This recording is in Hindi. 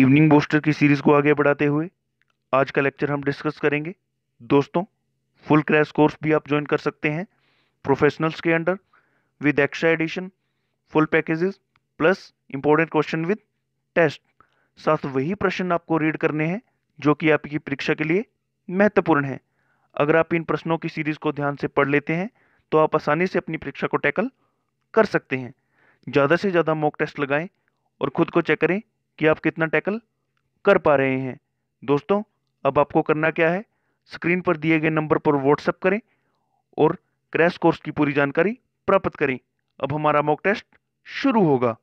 इवनिंग बूस्टर की सीरीज को आगे बढ़ाते हुए आज का लेक्चर हम डिस्कस करेंगे दोस्तों फुल क्रैश कोर्स भी आप ज्वाइन कर सकते हैं प्रोफेशनल्स के under with extra edition full packages plus important question with test साथ वही प्रश्न आपको रीड करने हैं जो कि आपकी परीक्षा के लिए महत्वपूर्ण है अगर आप इन प्रश्नों की सीरीज को ध्यान से पढ़ लेते हैं तो आप आसानी से अपनी परीक्षा को टैकल कर सकते हैं ज़्यादा से ज़्यादा मॉक टेस्ट लगाएं और ख़ुद को चेक करें कि आप कितना टैकल कर पा रहे हैं दोस्तों अब आपको करना क्या है स्क्रीन पर दिए गए नंबर पर व्हाट्सअप करें और क्रैश कोर्स की पूरी जानकारी प्राप्त करें अब हमारा मॉक टेस्ट शुरू होगा